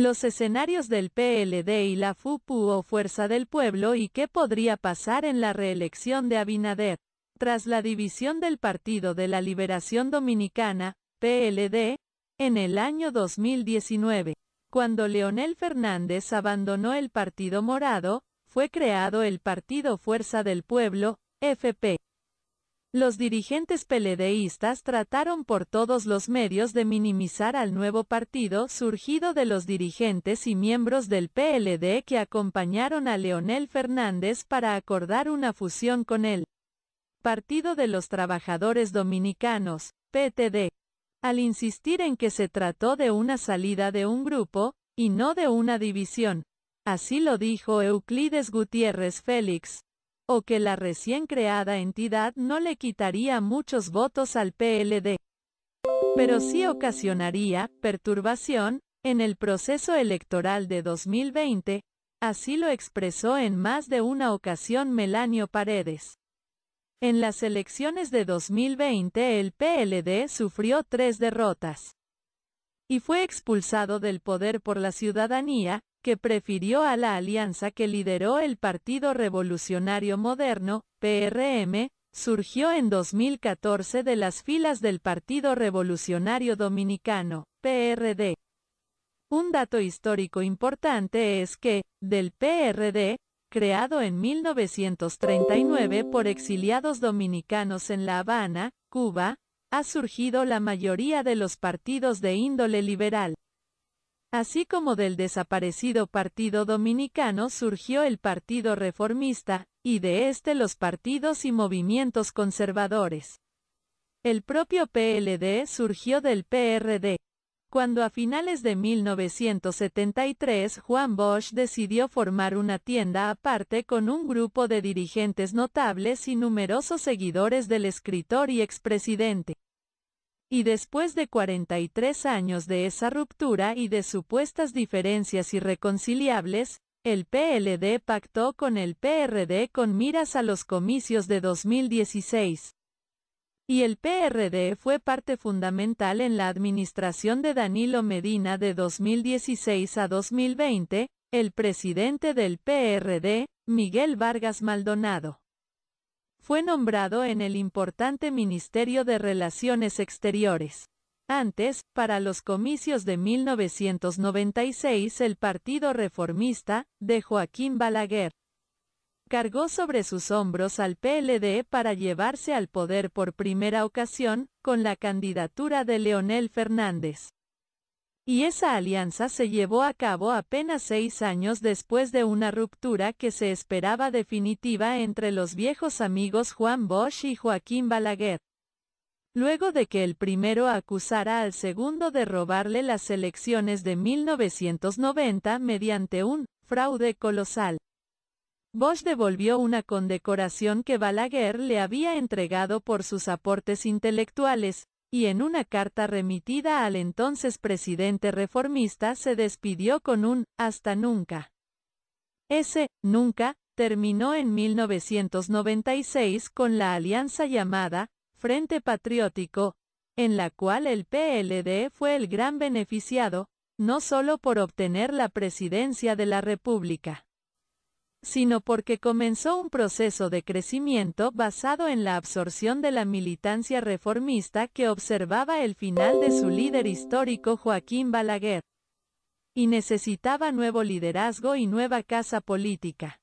los escenarios del PLD y la FUPU o Fuerza del Pueblo y qué podría pasar en la reelección de Abinader. Tras la división del Partido de la Liberación Dominicana, PLD, en el año 2019, cuando Leonel Fernández abandonó el Partido Morado, fue creado el Partido Fuerza del Pueblo, FP. Los dirigentes peledeístas trataron por todos los medios de minimizar al nuevo partido surgido de los dirigentes y miembros del PLD que acompañaron a Leonel Fernández para acordar una fusión con él. Partido de los Trabajadores Dominicanos, PTD. Al insistir en que se trató de una salida de un grupo, y no de una división. Así lo dijo Euclides Gutiérrez Félix, o que la recién creada entidad no le quitaría muchos votos al PLD. Pero sí ocasionaría perturbación en el proceso electoral de 2020, así lo expresó en más de una ocasión Melanio Paredes. En las elecciones de 2020 el PLD sufrió tres derrotas y fue expulsado del poder por la ciudadanía, que prefirió a la alianza que lideró el Partido Revolucionario Moderno, PRM, surgió en 2014 de las filas del Partido Revolucionario Dominicano, PRD. Un dato histórico importante es que, del PRD, creado en 1939 por exiliados dominicanos en La Habana, Cuba, ha surgido la mayoría de los partidos de índole liberal. Así como del desaparecido Partido Dominicano surgió el Partido Reformista, y de este los partidos y movimientos conservadores. El propio PLD surgió del PRD. Cuando a finales de 1973 Juan Bosch decidió formar una tienda aparte con un grupo de dirigentes notables y numerosos seguidores del escritor y expresidente. Y después de 43 años de esa ruptura y de supuestas diferencias irreconciliables, el PLD pactó con el PRD con miras a los comicios de 2016. Y el PRD fue parte fundamental en la administración de Danilo Medina de 2016 a 2020, el presidente del PRD, Miguel Vargas Maldonado. Fue nombrado en el importante Ministerio de Relaciones Exteriores. Antes, para los comicios de 1996 el Partido Reformista, de Joaquín Balaguer, cargó sobre sus hombros al PLD para llevarse al poder por primera ocasión, con la candidatura de Leonel Fernández y esa alianza se llevó a cabo apenas seis años después de una ruptura que se esperaba definitiva entre los viejos amigos Juan Bosch y Joaquín Balaguer. Luego de que el primero acusara al segundo de robarle las elecciones de 1990 mediante un fraude colosal. Bosch devolvió una condecoración que Balaguer le había entregado por sus aportes intelectuales, y en una carta remitida al entonces presidente reformista se despidió con un hasta nunca. Ese nunca terminó en 1996 con la alianza llamada Frente Patriótico, en la cual el PLD fue el gran beneficiado, no solo por obtener la presidencia de la República, sino porque comenzó un proceso de crecimiento basado en la absorción de la militancia reformista que observaba el final de su líder histórico Joaquín Balaguer. Y necesitaba nuevo liderazgo y nueva casa política.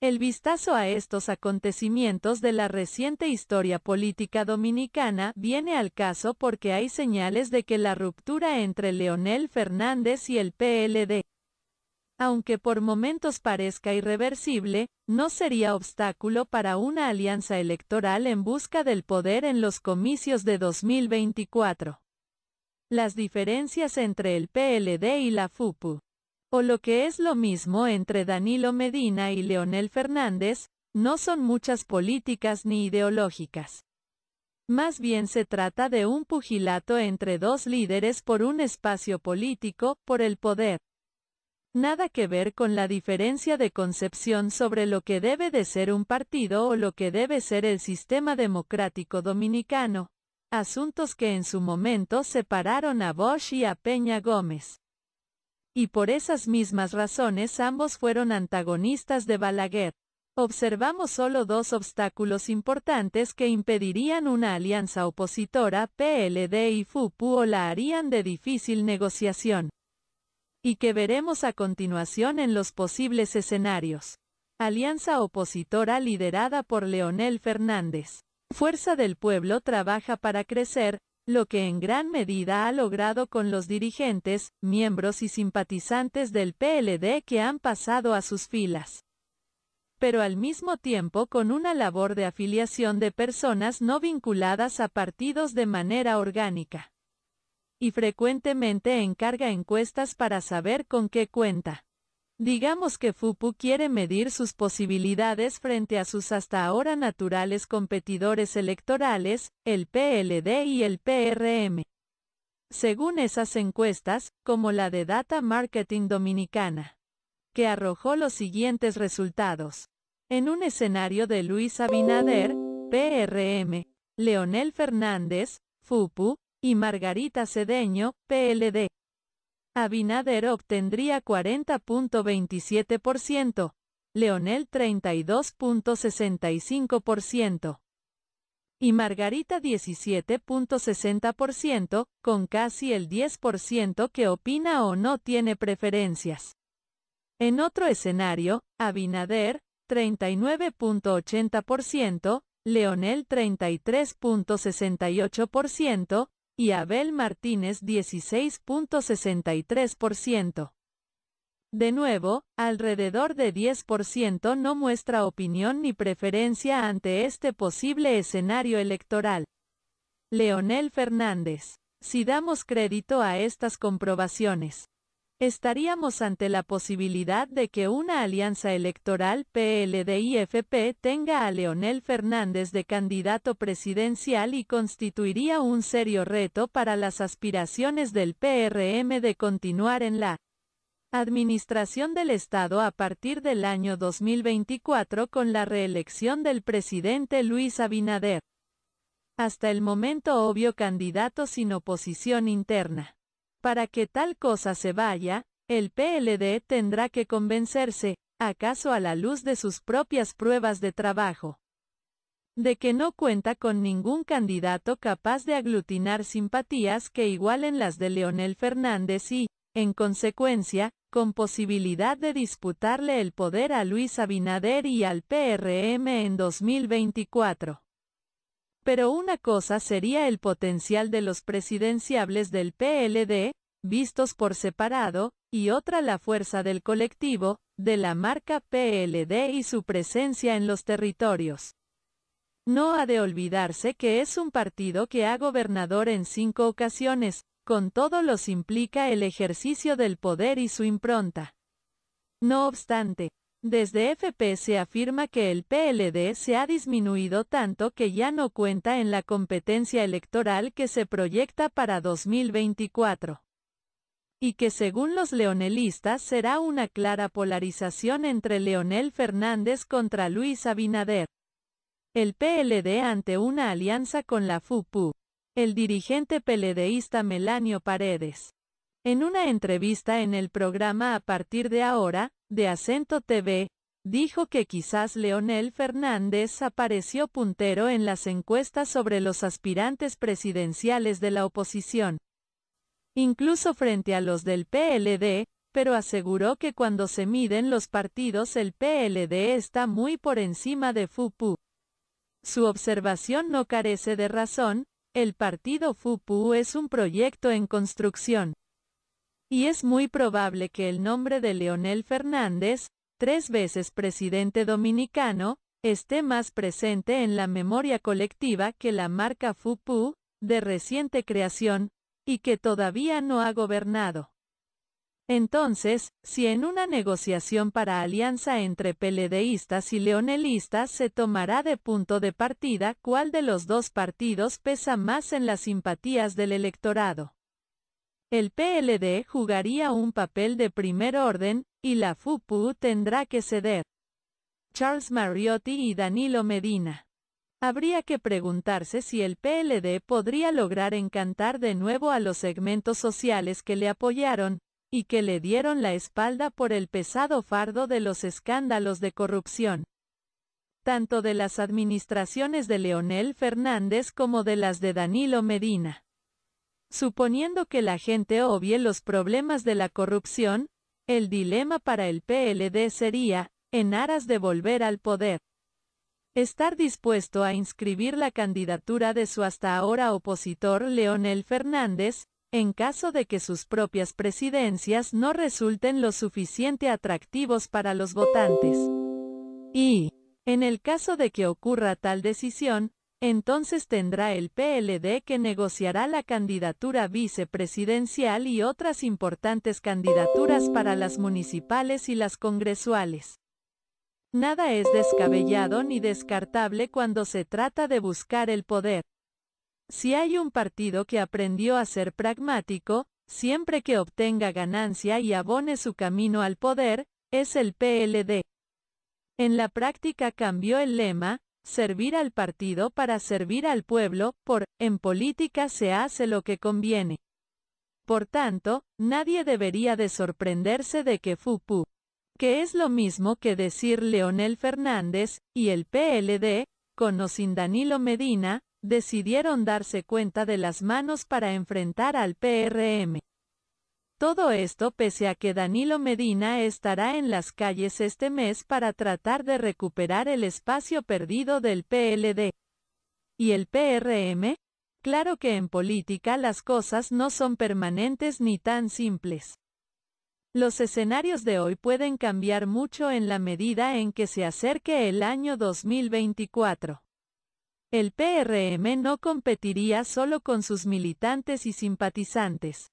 El vistazo a estos acontecimientos de la reciente historia política dominicana viene al caso porque hay señales de que la ruptura entre Leonel Fernández y el PLD aunque por momentos parezca irreversible, no sería obstáculo para una alianza electoral en busca del poder en los comicios de 2024. Las diferencias entre el PLD y la FUPU, o lo que es lo mismo entre Danilo Medina y Leonel Fernández, no son muchas políticas ni ideológicas. Más bien se trata de un pugilato entre dos líderes por un espacio político, por el poder, nada que ver con la diferencia de concepción sobre lo que debe de ser un partido o lo que debe ser el sistema democrático dominicano, asuntos que en su momento separaron a Bosch y a Peña Gómez. Y por esas mismas razones ambos fueron antagonistas de Balaguer. Observamos solo dos obstáculos importantes que impedirían una alianza opositora PLD y FUPU o la harían de difícil negociación y que veremos a continuación en los posibles escenarios. Alianza opositora liderada por Leonel Fernández. Fuerza del Pueblo trabaja para crecer, lo que en gran medida ha logrado con los dirigentes, miembros y simpatizantes del PLD que han pasado a sus filas. Pero al mismo tiempo con una labor de afiliación de personas no vinculadas a partidos de manera orgánica y frecuentemente encarga encuestas para saber con qué cuenta. Digamos que Fupu quiere medir sus posibilidades frente a sus hasta ahora naturales competidores electorales, el PLD y el PRM. Según esas encuestas, como la de Data Marketing Dominicana, que arrojó los siguientes resultados. En un escenario de Luis Abinader, PRM, Leonel Fernández, FUPU, y Margarita Cedeño, PLD. Abinader obtendría 40.27%, Leonel 32.65% y Margarita 17.60%, con casi el 10% que opina o no tiene preferencias. En otro escenario, Abinader 39.80%, Leonel 33.68%, y Abel Martínez 16.63%. De nuevo, alrededor de 10% no muestra opinión ni preferencia ante este posible escenario electoral. Leonel Fernández. Si damos crédito a estas comprobaciones, estaríamos ante la posibilidad de que una alianza electoral pld FP tenga a Leonel Fernández de candidato presidencial y constituiría un serio reto para las aspiraciones del PRM de continuar en la Administración del Estado a partir del año 2024 con la reelección del presidente Luis Abinader. Hasta el momento obvio candidato sin oposición interna. Para que tal cosa se vaya, el PLD tendrá que convencerse, acaso a la luz de sus propias pruebas de trabajo, de que no cuenta con ningún candidato capaz de aglutinar simpatías que igualen las de Leonel Fernández y, en consecuencia, con posibilidad de disputarle el poder a Luis Abinader y al PRM en 2024. Pero una cosa sería el potencial de los presidenciables del PLD, vistos por separado, y otra la fuerza del colectivo, de la marca PLD y su presencia en los territorios. No ha de olvidarse que es un partido que ha gobernador en cinco ocasiones, con todo los implica el ejercicio del poder y su impronta. No obstante, desde FP se afirma que el PLD se ha disminuido tanto que ya no cuenta en la competencia electoral que se proyecta para 2024. Y que según los leonelistas será una clara polarización entre Leonel Fernández contra Luis Abinader. El PLD ante una alianza con la FUPU. El dirigente peledeísta Melanio Paredes en una entrevista en el programa A partir de ahora, de Acento TV, dijo que quizás Leonel Fernández apareció puntero en las encuestas sobre los aspirantes presidenciales de la oposición, incluso frente a los del PLD, pero aseguró que cuando se miden los partidos el PLD está muy por encima de FUPU. Su observación no carece de razón, el partido FUPU es un proyecto en construcción y es muy probable que el nombre de Leonel Fernández, tres veces presidente dominicano, esté más presente en la memoria colectiva que la marca FUPU, de reciente creación, y que todavía no ha gobernado. Entonces, si en una negociación para alianza entre peledeístas y leonelistas se tomará de punto de partida cuál de los dos partidos pesa más en las simpatías del electorado. El PLD jugaría un papel de primer orden, y la FUPU tendrá que ceder. Charles Mariotti y Danilo Medina. Habría que preguntarse si el PLD podría lograr encantar de nuevo a los segmentos sociales que le apoyaron, y que le dieron la espalda por el pesado fardo de los escándalos de corrupción. Tanto de las administraciones de Leonel Fernández como de las de Danilo Medina. Suponiendo que la gente obvie los problemas de la corrupción, el dilema para el PLD sería, en aras de volver al poder, estar dispuesto a inscribir la candidatura de su hasta ahora opositor Leonel Fernández, en caso de que sus propias presidencias no resulten lo suficiente atractivos para los votantes. Y, en el caso de que ocurra tal decisión, entonces tendrá el PLD que negociará la candidatura vicepresidencial y otras importantes candidaturas para las municipales y las congresuales. Nada es descabellado ni descartable cuando se trata de buscar el poder. Si hay un partido que aprendió a ser pragmático, siempre que obtenga ganancia y abone su camino al poder, es el PLD. En la práctica cambió el lema, servir al partido para servir al pueblo, por, en política se hace lo que conviene. Por tanto, nadie debería de sorprenderse de que FUPU, que es lo mismo que decir Leonel Fernández, y el PLD, con o sin Danilo Medina, decidieron darse cuenta de las manos para enfrentar al PRM. Todo esto pese a que Danilo Medina estará en las calles este mes para tratar de recuperar el espacio perdido del PLD. ¿Y el PRM? Claro que en política las cosas no son permanentes ni tan simples. Los escenarios de hoy pueden cambiar mucho en la medida en que se acerque el año 2024. El PRM no competiría solo con sus militantes y simpatizantes.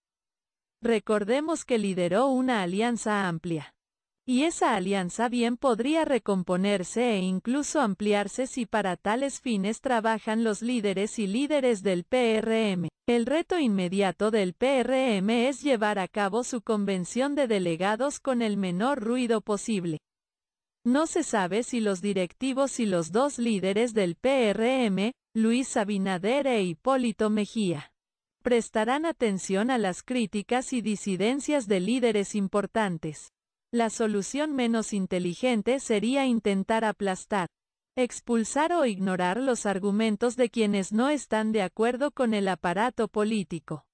Recordemos que lideró una alianza amplia. Y esa alianza bien podría recomponerse e incluso ampliarse si para tales fines trabajan los líderes y líderes del PRM. El reto inmediato del PRM es llevar a cabo su convención de delegados con el menor ruido posible. No se sabe si los directivos y los dos líderes del PRM, Luis Abinader e Hipólito Mejía, prestarán atención a las críticas y disidencias de líderes importantes. La solución menos inteligente sería intentar aplastar, expulsar o ignorar los argumentos de quienes no están de acuerdo con el aparato político.